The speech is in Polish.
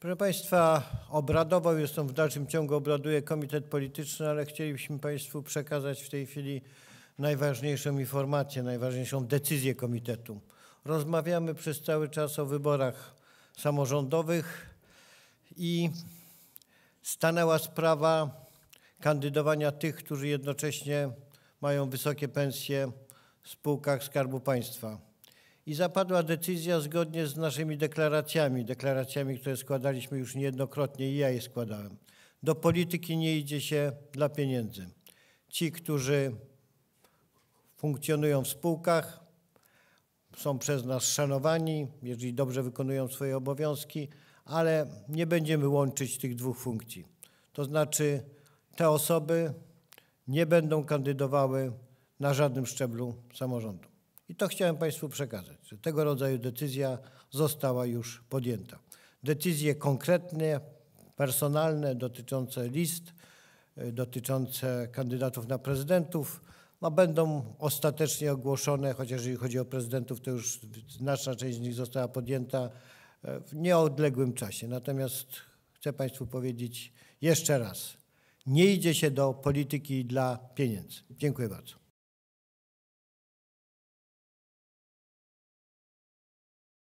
Proszę Państwa, obradował jestem w dalszym ciągu, obraduje Komitet Polityczny, ale chcielibyśmy Państwu przekazać w tej chwili najważniejszą informację, najważniejszą decyzję Komitetu. Rozmawiamy przez cały czas o wyborach samorządowych i stanęła sprawa kandydowania tych, którzy jednocześnie mają wysokie pensje w spółkach Skarbu Państwa i zapadła decyzja zgodnie z naszymi deklaracjami, deklaracjami, które składaliśmy już niejednokrotnie i ja je składałem. Do polityki nie idzie się dla pieniędzy. Ci, którzy funkcjonują w spółkach, są przez nas szanowani, jeżeli dobrze wykonują swoje obowiązki, ale nie będziemy łączyć tych dwóch funkcji. To znaczy te osoby nie będą kandydowały na żadnym szczeblu samorządu. I to chciałem Państwu przekazać, że tego rodzaju decyzja została już podjęta. Decyzje konkretne, personalne dotyczące list, e, dotyczące kandydatów na prezydentów, no będą ostatecznie ogłoszone, chociaż jeżeli chodzi o prezydentów, to już znaczna część z nich została podjęta e, w nieodległym czasie. Natomiast chcę Państwu powiedzieć jeszcze raz, nie idzie się do polityki dla pieniędzy. Dziękuję bardzo.